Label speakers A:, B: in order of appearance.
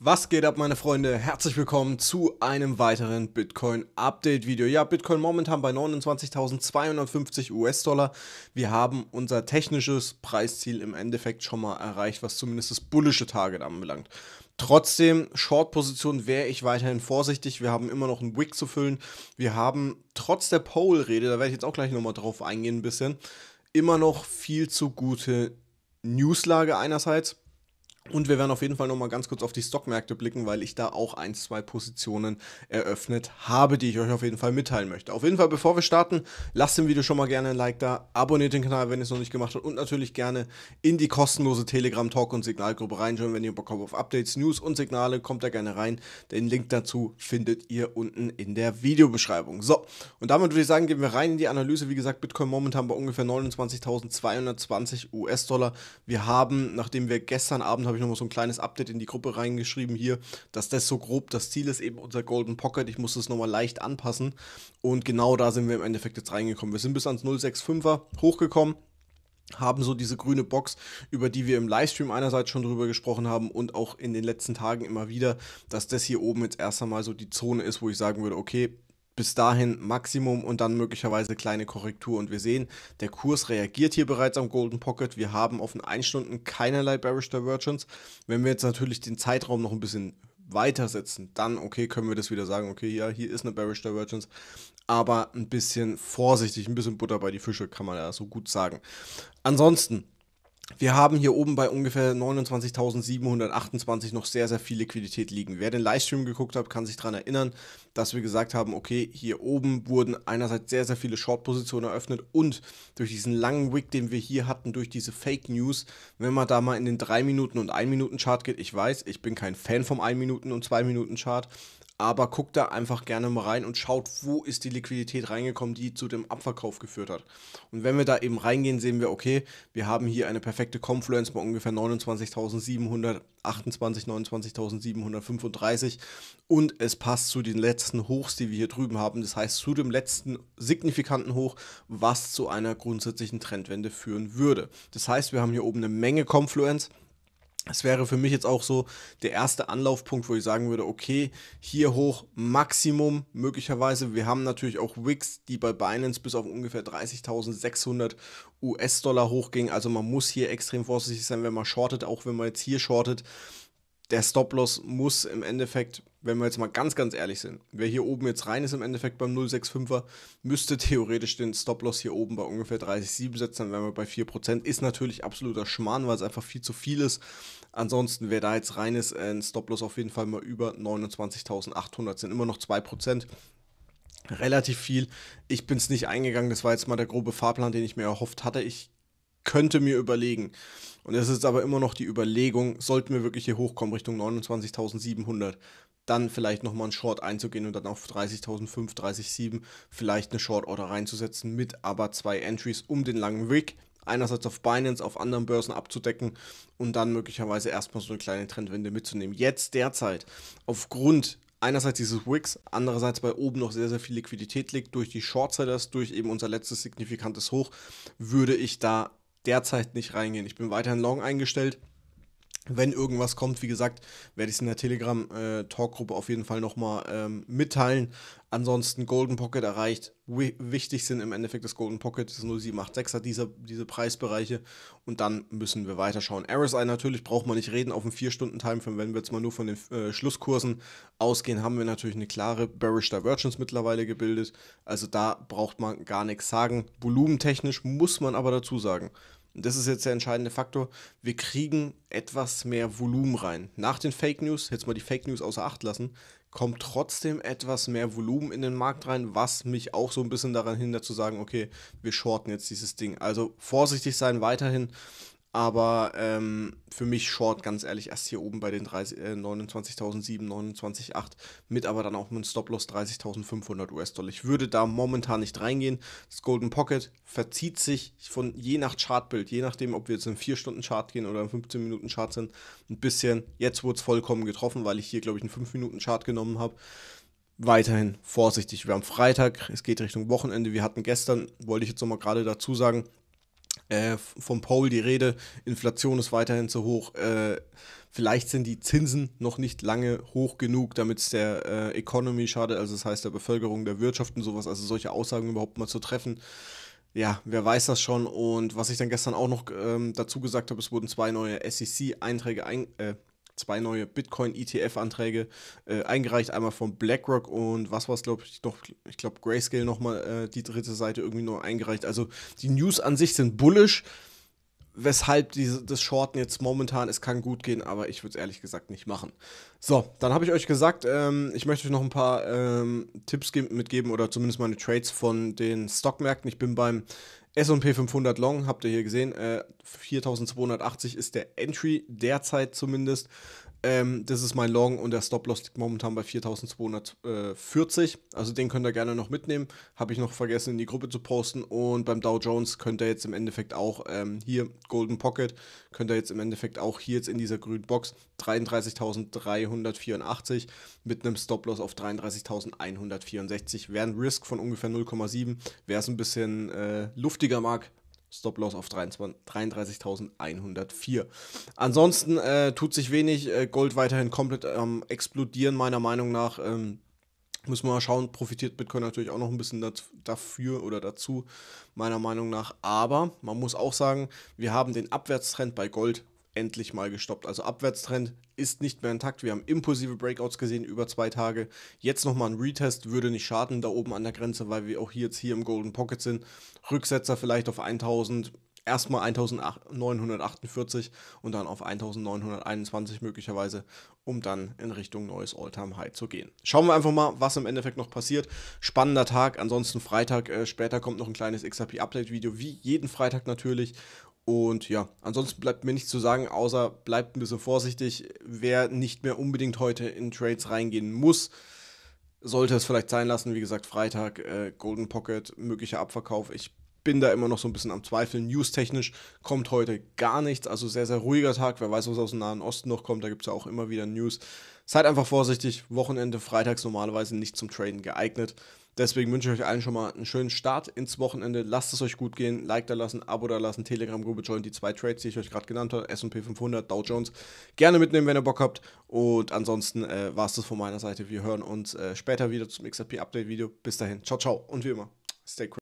A: Was geht ab, meine Freunde? Herzlich willkommen zu einem weiteren Bitcoin-Update-Video. Ja, Bitcoin momentan bei 29.250 US-Dollar. Wir haben unser technisches Preisziel im Endeffekt schon mal erreicht, was zumindest das bullische Target anbelangt. Trotzdem, Short-Position wäre ich weiterhin vorsichtig. Wir haben immer noch einen Wick zu füllen. Wir haben trotz der Pole-Rede, da werde ich jetzt auch gleich nochmal drauf eingehen ein bisschen, immer noch viel zu gute Newslage einerseits und wir werden auf jeden Fall nochmal ganz kurz auf die Stockmärkte blicken, weil ich da auch ein, zwei Positionen eröffnet habe, die ich euch auf jeden Fall mitteilen möchte. Auf jeden Fall, bevor wir starten, lasst dem Video schon mal gerne ein Like da, abonniert den Kanal, wenn ihr es noch nicht gemacht habt und natürlich gerne in die kostenlose Telegram-Talk- und Signalgruppe reinschauen, wenn ihr Bock habt auf Updates, News und Signale, kommt da gerne rein. Den Link dazu findet ihr unten in der Videobeschreibung. So, und damit würde ich sagen, gehen wir rein in die Analyse. Wie gesagt, Bitcoin momentan bei ungefähr 29.220 US-Dollar. Wir haben, nachdem wir gestern Abend habe ich nochmal so ein kleines Update in die Gruppe reingeschrieben hier, dass das so grob das Ziel ist, eben unser Golden Pocket. Ich muss das nochmal leicht anpassen. Und genau da sind wir im Endeffekt jetzt reingekommen. Wir sind bis ans 065er hochgekommen haben so diese grüne Box, über die wir im Livestream einerseits schon drüber gesprochen haben und auch in den letzten Tagen immer wieder, dass das hier oben jetzt erst einmal so die Zone ist, wo ich sagen würde, okay, bis dahin Maximum und dann möglicherweise kleine Korrektur. Und wir sehen, der Kurs reagiert hier bereits am Golden Pocket. Wir haben auf den 1 Stunden keinerlei Bearish Divergence. Wenn wir jetzt natürlich den Zeitraum noch ein bisschen weitersetzen, dann okay, können wir das wieder sagen, okay, ja, hier ist eine Bearish Divergence, aber ein bisschen vorsichtig, ein bisschen Butter bei die Fische, kann man ja so gut sagen. Ansonsten, wir haben hier oben bei ungefähr 29.728 noch sehr, sehr viel Liquidität liegen. Wer den Livestream geguckt hat, kann sich daran erinnern dass wir gesagt haben, okay, hier oben wurden einerseits sehr, sehr viele Short-Positionen eröffnet und durch diesen langen Wick, den wir hier hatten, durch diese Fake News, wenn man da mal in den 3 Minuten und 1 Minuten Chart geht, ich weiß, ich bin kein Fan vom 1 Minuten und 2 Minuten Chart, aber guckt da einfach gerne mal rein und schaut, wo ist die Liquidität reingekommen, die zu dem Abverkauf geführt hat. Und wenn wir da eben reingehen, sehen wir, okay, wir haben hier eine perfekte Confluence bei ungefähr 29.700, 28, 29.735 und es passt zu den letzten letzten Hochs, die wir hier drüben haben. Das heißt, zu dem letzten signifikanten Hoch, was zu einer grundsätzlichen Trendwende führen würde. Das heißt, wir haben hier oben eine Menge Confluence. Es wäre für mich jetzt auch so der erste Anlaufpunkt, wo ich sagen würde, okay, hier hoch Maximum möglicherweise. Wir haben natürlich auch Wix, die bei Binance bis auf ungefähr 30.600 US-Dollar hochging. Also man muss hier extrem vorsichtig sein, wenn man shortet, auch wenn man jetzt hier shortet. Der Stop-Loss muss im Endeffekt wenn wir jetzt mal ganz, ganz ehrlich sind, wer hier oben jetzt rein ist im Endeffekt beim 065er, müsste theoretisch den Stop-Loss hier oben bei ungefähr 30,7 setzen, dann wären wir bei 4%. Ist natürlich absoluter Schmarrn, weil es einfach viel zu viel ist. Ansonsten, wer da jetzt rein ist, ein Stop-Loss auf jeden Fall mal über 29.800, sind immer noch 2%. Relativ viel. Ich bin es nicht eingegangen. Das war jetzt mal der grobe Fahrplan, den ich mir erhofft hatte. Ich könnte mir überlegen. Und es ist aber immer noch die Überlegung, sollten wir wirklich hier hochkommen Richtung 29.700, dann vielleicht nochmal einen Short einzugehen und dann auf 30.005, 30.7 vielleicht eine Short Order reinzusetzen mit aber zwei Entries um den langen Wick. Einerseits auf Binance, auf anderen Börsen abzudecken und dann möglicherweise erstmal so eine kleine Trendwende mitzunehmen. Jetzt derzeit, aufgrund einerseits dieses Wicks, andererseits bei oben noch sehr, sehr viel Liquidität liegt durch die Shortsellers, durch eben unser letztes signifikantes Hoch, würde ich da derzeit nicht reingehen. Ich bin weiterhin long eingestellt. Wenn irgendwas kommt, wie gesagt, werde ich es in der Telegram-Talkgruppe äh, auf jeden Fall nochmal ähm, mitteilen. Ansonsten Golden Pocket erreicht. W wichtig sind im Endeffekt das Golden Pocket, das 0786er, diese, diese Preisbereiche. Und dann müssen wir weiterschauen. RSI natürlich braucht man nicht reden auf einen 4-Stunden-Timeframe. Wenn wir jetzt mal nur von den äh, Schlusskursen ausgehen, haben wir natürlich eine klare Bearish Divergence mittlerweile gebildet. Also da braucht man gar nichts sagen. Volumentechnisch muss man aber dazu sagen das ist jetzt der entscheidende Faktor, wir kriegen etwas mehr Volumen rein. Nach den Fake News, jetzt mal die Fake News außer Acht lassen, kommt trotzdem etwas mehr Volumen in den Markt rein, was mich auch so ein bisschen daran hindert zu sagen, okay, wir shorten jetzt dieses Ding. Also vorsichtig sein weiterhin. Aber ähm, für mich Short, ganz ehrlich, erst hier oben bei den äh, 29.007, 29.8 mit aber dann auch mit einem Stop-Loss 30.500 US-Dollar. Ich würde da momentan nicht reingehen. Das Golden Pocket verzieht sich von je nach Chartbild, je nachdem, ob wir jetzt in 4-Stunden-Chart gehen oder in 15-Minuten-Chart sind, ein bisschen. Jetzt wurde es vollkommen getroffen, weil ich hier, glaube ich, einen 5-Minuten-Chart genommen habe weiterhin vorsichtig. Wir haben Freitag, es geht Richtung Wochenende. Wir hatten gestern, wollte ich jetzt nochmal gerade dazu sagen, äh, vom Paul die Rede, Inflation ist weiterhin zu hoch. Äh, vielleicht sind die Zinsen noch nicht lange hoch genug, damit es der äh, Economy schadet, also das heißt der Bevölkerung, der Wirtschaft und sowas, also solche Aussagen überhaupt mal zu treffen. Ja, wer weiß das schon. Und was ich dann gestern auch noch ähm, dazu gesagt habe, es wurden zwei neue SEC-Einträge ein, äh, zwei neue Bitcoin-ETF-Anträge äh, eingereicht. Einmal von BlackRock und was war es, glaube ich, noch, ich glaube, Grayscale nochmal äh, die dritte Seite irgendwie nur eingereicht. Also die News an sich sind bullish weshalb diese, das Shorten jetzt momentan, es kann gut gehen, aber ich würde es ehrlich gesagt nicht machen. So, dann habe ich euch gesagt, ähm, ich möchte euch noch ein paar ähm, Tipps mitgeben oder zumindest meine Trades von den Stockmärkten. Ich bin beim S&P 500 Long, habt ihr hier gesehen, äh, 4280 ist der Entry derzeit zumindest. Ähm, das ist mein Long und der Stop-Loss liegt momentan bei 4240. Also den könnt ihr gerne noch mitnehmen. Habe ich noch vergessen in die Gruppe zu posten. Und beim Dow Jones könnt ihr jetzt im Endeffekt auch ähm, hier, Golden Pocket, könnt ihr jetzt im Endeffekt auch hier jetzt in dieser grünen Box 33.384 mit einem Stop-Loss auf 33.164. Wären Risk von ungefähr 0,7. Wer es ein bisschen äh, luftiger mag, Stop-Loss auf 33.104. Ansonsten äh, tut sich wenig. Äh, Gold weiterhin komplett ähm, explodieren, meiner Meinung nach. Ähm, müssen wir mal schauen. Profitiert Bitcoin natürlich auch noch ein bisschen dafür oder dazu, meiner Meinung nach. Aber man muss auch sagen, wir haben den Abwärtstrend bei Gold endlich mal gestoppt. Also Abwärtstrend ist nicht mehr intakt. Wir haben impulsive Breakouts gesehen über zwei Tage. Jetzt nochmal ein Retest würde nicht schaden, da oben an der Grenze, weil wir auch hier jetzt hier im Golden Pocket sind. Rücksetzer vielleicht auf 1000, erstmal 1948 und dann auf 1921 möglicherweise, um dann in Richtung neues Alltime high zu gehen. Schauen wir einfach mal, was im Endeffekt noch passiert. Spannender Tag, ansonsten Freitag, äh, später kommt noch ein kleines XRP-Update-Video, wie jeden Freitag natürlich. Und ja, ansonsten bleibt mir nichts zu sagen, außer bleibt ein bisschen vorsichtig. Wer nicht mehr unbedingt heute in Trades reingehen muss, sollte es vielleicht sein lassen. Wie gesagt, Freitag, äh, Golden Pocket, möglicher Abverkauf. Ich bin da immer noch so ein bisschen am Zweifeln. News-technisch kommt heute gar nichts. Also sehr, sehr ruhiger Tag. Wer weiß, was aus dem Nahen Osten noch kommt. Da gibt es ja auch immer wieder News. Seid einfach vorsichtig. Wochenende, freitags normalerweise nicht zum Traden geeignet. Deswegen wünsche ich euch allen schon mal einen schönen Start ins Wochenende. Lasst es euch gut gehen. Like da lassen, Abo da lassen, Telegram-Gruppe join. Die zwei Trades, die ich euch gerade genannt habe, SP 500, Dow Jones, gerne mitnehmen, wenn ihr Bock habt. Und ansonsten äh, war es das von meiner Seite. Wir hören uns äh, später wieder zum XRP-Update-Video. Bis dahin, ciao, ciao und wie immer, stay cool.